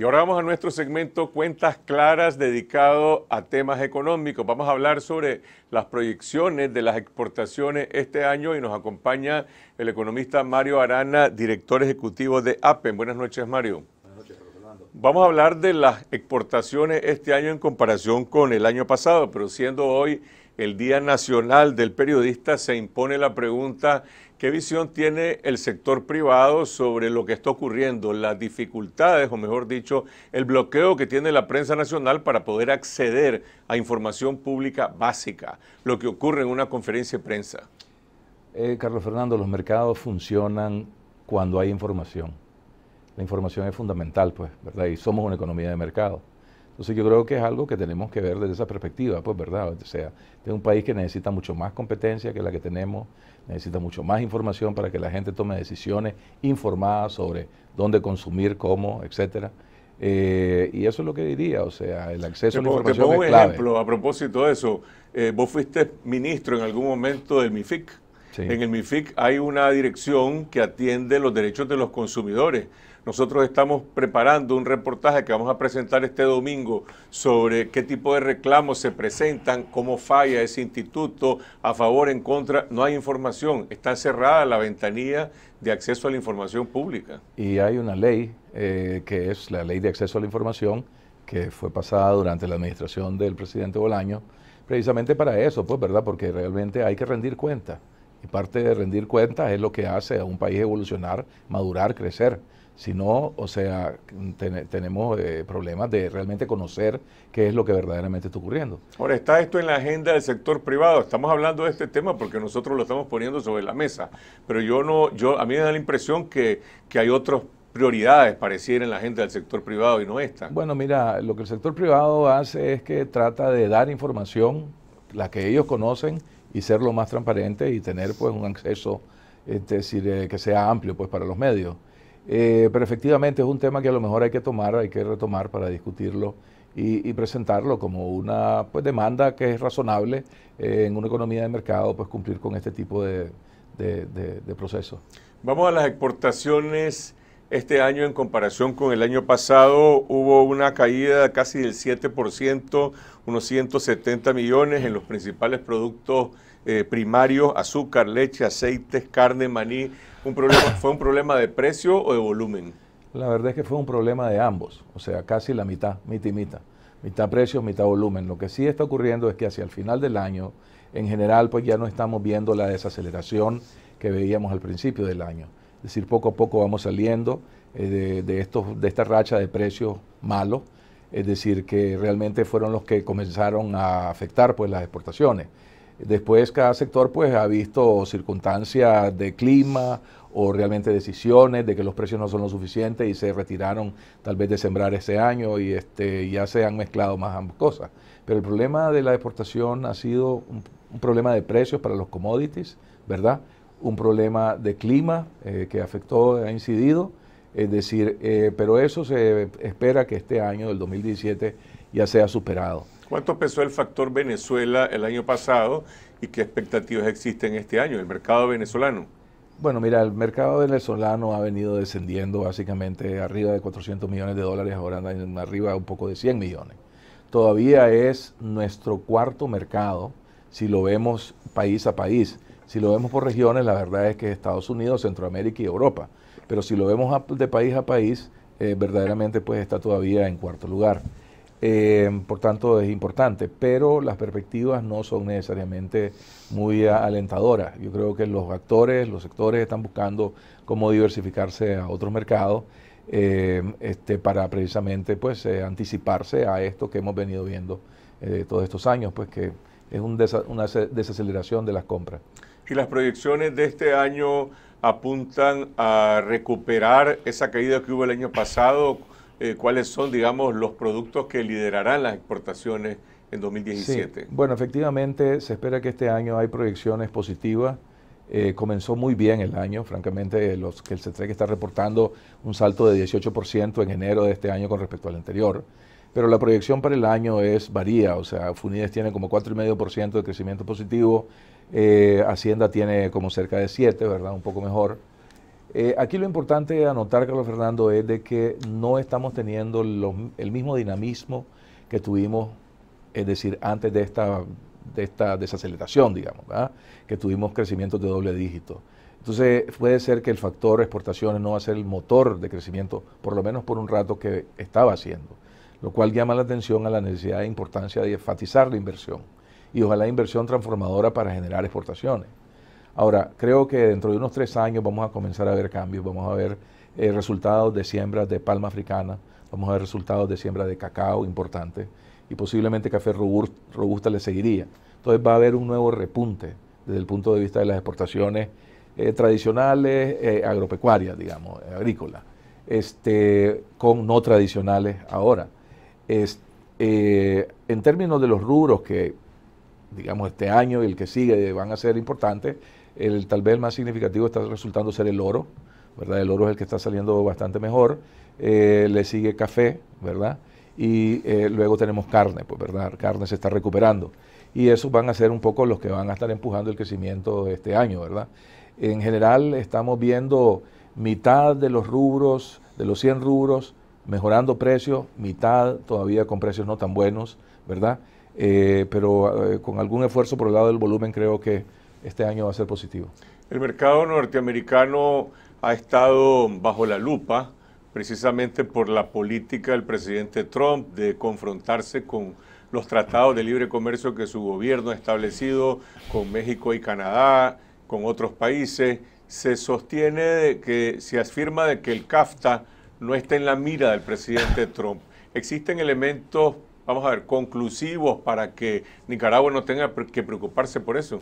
Y ahora vamos a nuestro segmento Cuentas Claras dedicado a temas económicos. Vamos a hablar sobre las proyecciones de las exportaciones este año y nos acompaña el economista Mario Arana, director ejecutivo de APEN. Buenas noches, Mario. Buenas noches, Fernando. Vamos a hablar de las exportaciones este año en comparación con el año pasado, pero siendo hoy el Día Nacional del Periodista, se impone la pregunta ¿Qué visión tiene el sector privado sobre lo que está ocurriendo, las dificultades, o mejor dicho, el bloqueo que tiene la prensa nacional para poder acceder a información pública básica, lo que ocurre en una conferencia de prensa? Eh, Carlos Fernando, los mercados funcionan cuando hay información. La información es fundamental, pues, ¿verdad? Y somos una economía de mercado. Entonces yo creo que es algo que tenemos que ver desde esa perspectiva, pues verdad, o sea, este es un país que necesita mucho más competencia que la que tenemos, necesita mucho más información para que la gente tome decisiones informadas sobre dónde consumir, cómo, etcétera. Eh, y eso es lo que diría, o sea, el acceso a la información. pongo ejemplo a propósito de eso. Eh, vos fuiste ministro en algún momento del MIFIC. En el MIFIC hay una dirección que atiende los derechos de los consumidores. Nosotros estamos preparando un reportaje que vamos a presentar este domingo sobre qué tipo de reclamos se presentan, cómo falla ese instituto, a favor, en contra. No hay información, está cerrada la ventanilla de acceso a la información pública. Y hay una ley eh, que es la ley de acceso a la información que fue pasada durante la administración del presidente Bolaño, precisamente para eso, pues, ¿verdad? Porque realmente hay que rendir cuenta. Y parte de rendir cuentas es lo que hace a un país evolucionar, madurar, crecer. Si no, o sea, tenemos eh, problemas de realmente conocer qué es lo que verdaderamente está ocurriendo. Ahora, está esto en la agenda del sector privado. Estamos hablando de este tema porque nosotros lo estamos poniendo sobre la mesa. Pero yo no, yo, a mí me da la impresión que, hay otras prioridades pareciera en la agenda del sector privado y no esta. Bueno, mira, lo que el sector privado hace es que trata de dar información, la que ellos conocen, y ser lo más transparente y tener pues un acceso este, decir, que sea amplio pues para los medios. Eh, pero efectivamente es un tema que a lo mejor hay que tomar, hay que retomar para discutirlo y, presentarlo como una pues, demanda que es razonable eh, en una economía de mercado pues cumplir con este tipo de, de procesos. Vamos a las exportaciones este año, en comparación con el año pasado, hubo una caída casi del 7%, unos 170 millones en los principales productos eh, primarios, azúcar, leche, aceites, carne, maní. ¿Fue un problema de precio o de volumen? La verdad es que fue un problema de ambos, o sea, casi la mitad, mitad y mitad. Mitad precios, mitad volumen. Lo que sí está ocurriendo es que hacia el final del año, en general, pues ya no estamos viendo la desaceleración que veíamos al principio del año es decir, poco a poco vamos saliendo eh, de, estos, de esta racha de precios malos, es decir, que realmente fueron los que comenzaron a afectar pues, las exportaciones. Después cada sector pues, ha visto circunstancias de clima o realmente decisiones de que los precios no son lo suficiente y se retiraron tal vez de sembrar ese año y este, ya se han mezclado más ambas cosas. Pero el problema de la exportación ha sido un problema de precios para los commodities, ¿verdad? un problema de clima eh, que afectó, ha incidido, es decir, eh, pero eso se espera que este año, del 2017, ya sea superado. ¿Cuánto pesó el factor Venezuela el año pasado y qué expectativas existen este año, el mercado venezolano? Bueno, mira, el mercado venezolano ha venido descendiendo básicamente arriba de 400 millones de dólares, ahora anda arriba un poco de 100 millones. Todavía es nuestro cuarto mercado si lo vemos país a país. Si lo vemos por regiones, la verdad es que Estados Unidos, Centroamérica y Europa. Pero si lo vemos de país a país, eh, verdaderamente pues está todavía en cuarto lugar. Eh, por tanto, es importante, pero las perspectivas no son necesariamente muy eh, alentadoras. Yo creo que los actores, los sectores están buscando cómo diversificarse a otros mercados este, para precisamente pues, anticiparse a esto que hemos venido viendo todos estos años, pues que es una desaceleración de las compras. ¿Y las proyecciones de este año apuntan a recuperar esa caída que hubo el año pasado? Eh, ¿Cuáles son, digamos, los productos que liderarán las exportaciones en 2017? Bueno, efectivamente, se espera que este año hay proyecciones positivas. Eh, comenzó muy bien el año, francamente, los, que el CETREC está reportando un salto de 18% en enero de este año con respecto al anterior pero la proyección para el año es varía, o sea, Funides tiene como 4,5% de crecimiento positivo, eh, Hacienda tiene como cerca de 7, ¿verdad? Un poco mejor. Eh, aquí lo importante anotar, Carlos Fernando, es de que no estamos teniendo el mismo dinamismo que tuvimos, es decir, antes de esta, de esta desaceleración, digamos, ¿verdad? que tuvimos crecimiento de doble dígito. Entonces puede ser que el factor exportaciones no va a ser el motor de crecimiento, por lo menos por un rato que estaba haciendo lo cual llama la atención a la necesidad e importancia de enfatizar la inversión y ojalá inversión transformadora para generar exportaciones. Ahora, creo que dentro de unos tres años vamos a comenzar a ver cambios, vamos a ver eh, resultados de siembras de palma africana, vamos a ver resultados de siembra de cacao importante y posiblemente café robusta le seguiría. Entonces va a haber un nuevo repunte desde el punto de vista de las exportaciones eh, tradicionales, eh, agropecuarias, digamos, agrícolas, este, con no tradicionales ahora. Eh, en términos de los rubros que, digamos, este año y el que sigue van a ser importantes, el, tal vez el más significativo está resultando ser el oro, ¿verdad? El oro es el que está saliendo bastante mejor. Eh, le sigue café, ¿verdad? Y eh, luego tenemos carne, pues, ¿verdad? Carne se está recuperando. Y esos van a ser un poco los que van a estar empujando el crecimiento este año, ¿verdad? En general estamos viendo mitad de los rubros, de los 100 rubros, mejorando precios, mitad todavía con precios no tan buenos, ¿verdad? Eh, pero eh, con algún esfuerzo por el lado del volumen creo que este año va a ser positivo. El mercado norteamericano ha estado bajo la lupa precisamente por la política del presidente Trump de confrontarse con los tratados de libre comercio que su gobierno ha establecido con México y Canadá, con otros países. Se sostiene que se afirma de que el CAFTA no está en la mira del presidente Trump. ¿Existen elementos, vamos a ver, conclusivos para que Nicaragua no tenga que preocuparse por eso?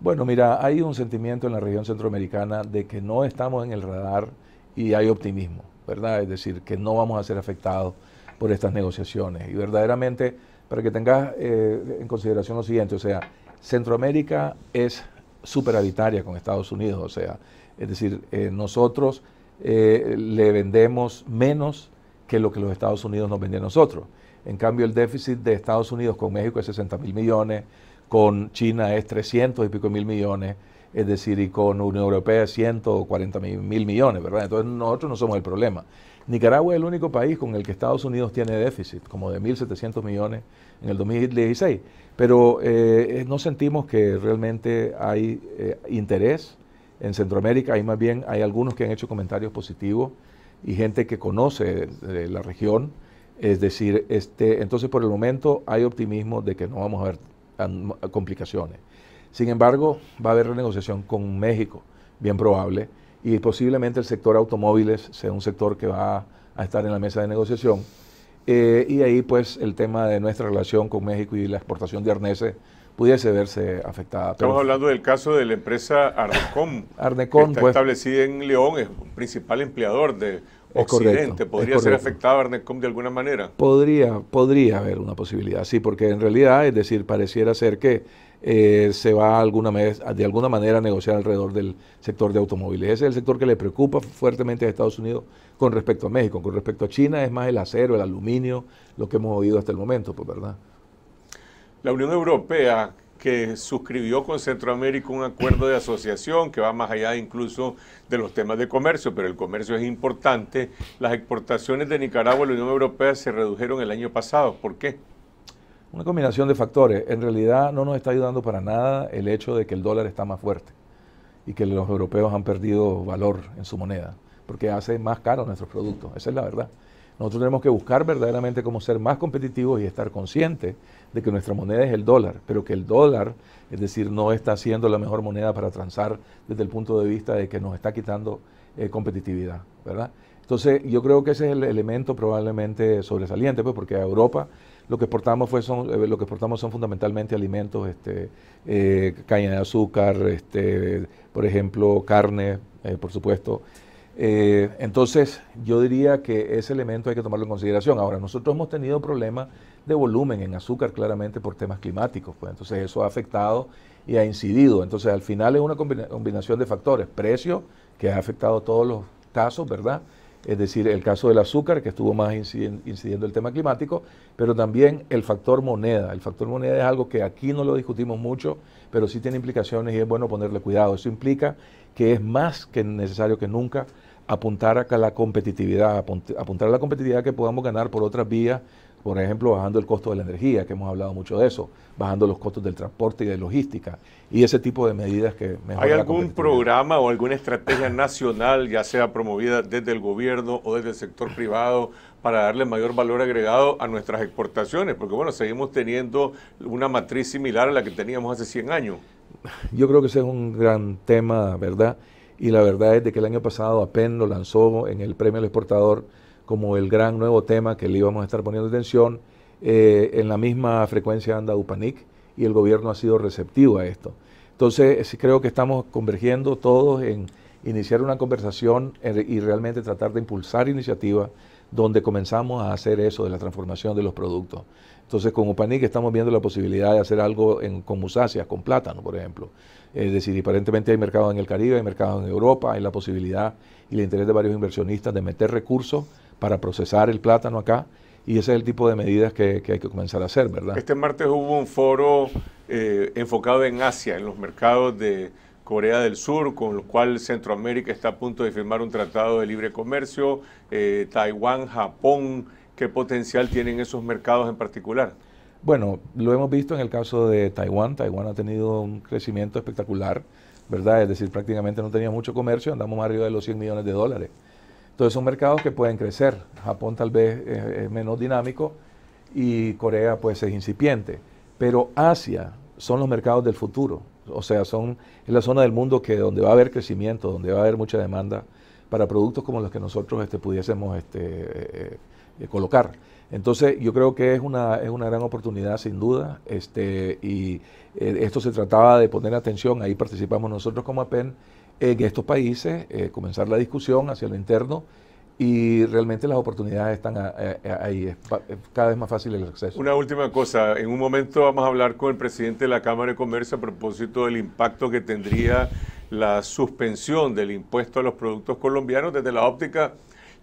Bueno, mira, hay un sentimiento en la región centroamericana de que no estamos en el radar y hay optimismo, ¿verdad? Es decir, que no vamos a ser afectados por estas negociaciones. Y verdaderamente, para que tengas eh, en consideración lo siguiente, o sea, Centroamérica es superaritaria con Estados Unidos, o sea, es decir, eh, nosotros eh, le vendemos menos que lo que los Estados Unidos nos vendía a nosotros. En cambio, el déficit de Estados Unidos con México es 60 mil millones, con China es 300 y pico mil millones, es decir, y con Unión Europea es 140 mil millones, ¿verdad? Entonces nosotros no somos el problema. Nicaragua es el único país con el que Estados Unidos tiene déficit, como de 1.700 millones en el 2016, pero eh, eh, no sentimos que realmente hay interés en Centroamérica, ahí más bien hay algunos que han hecho comentarios positivos y gente que conoce la región. Es decir, este, entonces por el momento hay optimismo de que no vamos a ver complicaciones. Sin embargo, va a haber renegociación con México, bien probable, y posiblemente el sector automóviles sea un sector que va a estar en la mesa de negociación. Eh, y ahí pues el tema de nuestra relación con México y la exportación de arneses pudiese verse afectada. Estamos hablando del caso de la empresa Arnecom. Arnecom, que está pues. establecida en León, es un principal empleador de Occidente. ¿Podría ser afectada Arnecom de alguna manera? Podría, podría haber una posibilidad, sí, porque en realidad, es decir, pareciera ser que eh, se va alguna de alguna manera a negociar alrededor del sector de automóviles. Ese es el sector que le preocupa fuertemente a Estados Unidos con respecto a México. Con respecto a China es más el acero, el aluminio, lo que hemos oído hasta el momento, pues, ¿verdad? La Unión Europea, que suscribió con Centroamérica un acuerdo de asociación que va más allá incluso de los temas de comercio, pero el comercio es importante. Las exportaciones de Nicaragua a la Unión Europea se redujeron el año pasado. ¿Por qué? Una combinación de factores. En realidad no nos está ayudando para nada el hecho de que el dólar está más fuerte y que los europeos han perdido valor en su moneda, porque hace más caro nuestros productos. Esa es la verdad. Nosotros tenemos que buscar verdaderamente cómo ser más competitivos y estar conscientes de que nuestra moneda es el dólar, pero que el dólar, es decir, no está siendo la mejor moneda para transar desde el punto de vista de que nos está quitando eh, competitividad, ¿verdad? Entonces, yo creo que ese es el elemento probablemente sobresaliente, pues, porque a Europa lo que exportamos fue son eh, lo que exportamos son fundamentalmente alimentos, este, eh, caña de azúcar, este, por ejemplo, carne, por supuesto, eh, entonces, yo diría que ese elemento hay que tomarlo en consideración. Ahora, nosotros hemos tenido problemas de volumen en azúcar claramente por temas climáticos, pues entonces eso ha afectado y ha incidido. Entonces, al final es una combinación de factores, precio, que ha afectado todos los casos, ¿verdad? es decir, el caso del azúcar, que estuvo más incidiendo el tema climático, pero también el factor moneda. El factor moneda es algo que aquí no lo discutimos mucho, pero sí tiene implicaciones y es bueno ponerle cuidado. Eso implica que es más que necesario que nunca apuntar a la competitividad, apuntar a la competitividad que podamos ganar por otras vías por ejemplo, bajando el costo de la energía, que hemos hablado mucho de eso, bajando los costos del transporte y de logística, y ese tipo de medidas que mejoran. ¿Hay algún programa o alguna estrategia nacional, ya sea promovida desde el gobierno o desde el sector privado, para darle mayor valor agregado a nuestras exportaciones? Porque bueno, seguimos teniendo una matriz similar a la que teníamos hace 100 años. Yo creo que ese es un gran tema, ¿verdad? Y la verdad es de que el año pasado apenas lo lanzó en el Premio al Exportador como el gran nuevo tema que le íbamos a estar poniendo atención. Eh, en la misma frecuencia anda UPANIC y el gobierno ha sido receptivo a esto. Entonces, eh, creo que estamos convergiendo todos en iniciar una conversación eh, y realmente tratar de impulsar iniciativas donde comenzamos a hacer eso de la transformación de los productos. Entonces, con UPANIC estamos viendo la posibilidad de hacer algo en, con musáceas, con plátano, por ejemplo. Es decir, aparentemente hay mercados en el Caribe, hay mercados en Europa, hay la posibilidad y el interés de varios inversionistas de meter recursos para procesar el plátano acá. Y ese es el tipo de medidas que, hay que comenzar a hacer, ¿verdad? Este martes hubo un foro eh, enfocado en Asia, en los mercados de Corea del Sur, con lo cual Centroamérica está a punto de firmar un tratado de libre comercio, eh, Taiwán, Japón, ¿qué potencial tienen esos mercados en particular? Bueno, lo hemos visto en el caso de Taiwán. Taiwán ha tenido un crecimiento espectacular, ¿verdad? Es decir, prácticamente no tenía mucho comercio, andamos más arriba de los 100 millones de dólares. Entonces son mercados que pueden crecer. Japón tal vez es menos dinámico y Corea pues es incipiente. Pero Asia son los mercados del futuro. O sea, son, es la zona del mundo que donde va a haber crecimiento, donde va a haber mucha demanda para productos como los que nosotros este, pudiésemos este, eh, eh, colocar. Entonces, yo creo que es una, es una gran oportunidad, sin duda, este, y eh, esto se trataba de poner atención, ahí participamos nosotros como APEN, en estos países, eh, comenzar la discusión hacia lo interno y realmente las oportunidades están eh, eh, ahí, es cada vez más fácil el acceso. Una última cosa, en un momento vamos a hablar con el presidente de la Cámara de Comercio a propósito del impacto que tendría la suspensión del impuesto a los productos colombianos desde la óptica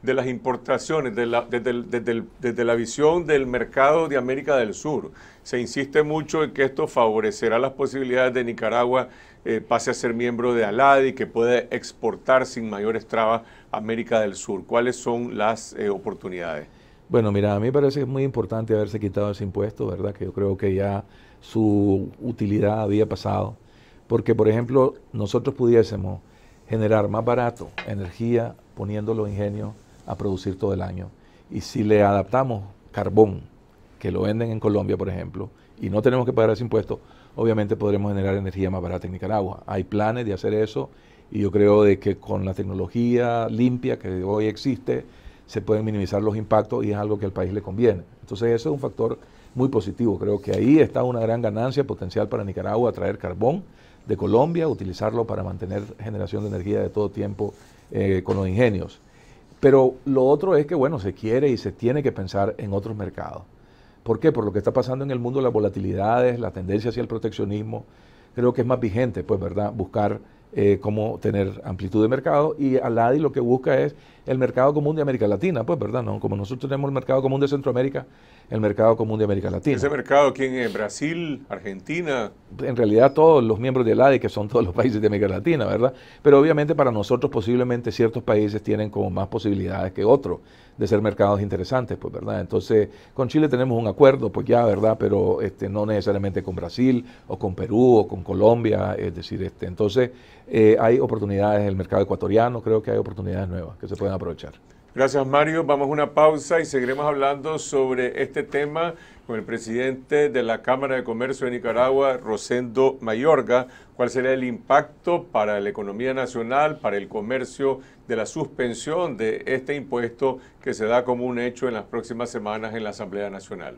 de las importaciones desde la, visión del mercado de América del Sur. Se insiste mucho en que esto favorecerá las posibilidades de Nicaragua eh, pase a ser miembro de ALADI, que puede exportar sin mayores trabas a América del Sur. ¿Cuáles son las eh, oportunidades? Bueno, mira, a mí me parece muy importante haberse quitado ese impuesto, ¿verdad? Que yo creo que ya su utilidad había pasado. Porque, por ejemplo, nosotros pudiésemos generar más barato energía poniendo los ingenios a producir todo el año. Y si le adaptamos carbón, que lo venden en Colombia, por ejemplo, y no tenemos que pagar ese impuesto, obviamente podremos generar energía más barata en Nicaragua. Hay planes de hacer eso y yo creo de que con la tecnología limpia que hoy existe, se pueden minimizar los impactos y es algo que al país le conviene. Entonces eso es un factor muy positivo. Creo que ahí está una gran ganancia potencial para Nicaragua, traer carbón de Colombia, utilizarlo para mantener generación de energía de todo tiempo eh, con los ingenios. Pero lo otro es que, bueno, se quiere y se tiene que pensar en otros mercados. ¿Por qué? Por lo que está pasando en el mundo, las volatilidades, la tendencia hacia el proteccionismo. Creo que es más vigente, pues, ¿verdad?, buscar eh, cómo tener amplitud de mercado y Aladi lo que busca es el mercado común de América Latina, pues verdad, ¿no? Como nosotros tenemos el mercado común de Centroamérica, el mercado común de América Latina. ¿Ese mercado quién es? ¿Brasil? ¿Argentina? En realidad todos los miembros de Aladi, que son todos los países de América Latina, ¿verdad? Pero obviamente para nosotros posiblemente ciertos países tienen como más posibilidades que otros de ser mercados interesantes, pues verdad. Entonces, con Chile tenemos un acuerdo, pues ya, ¿verdad? Pero este, no necesariamente con Brasil o con Perú o con Colombia, es decir, este, entonces eh, hay oportunidades en el mercado ecuatoriano, creo que hay oportunidades nuevas que se pueden aprovechar. Gracias Mario, vamos a una pausa y seguiremos hablando sobre este tema con el presidente de la Cámara de Comercio de Nicaragua, Rosendo Mayorga, cuál será el impacto para la economía nacional, para el comercio, de la suspensión de este impuesto que se da como un hecho en las próximas semanas en la Asamblea Nacional.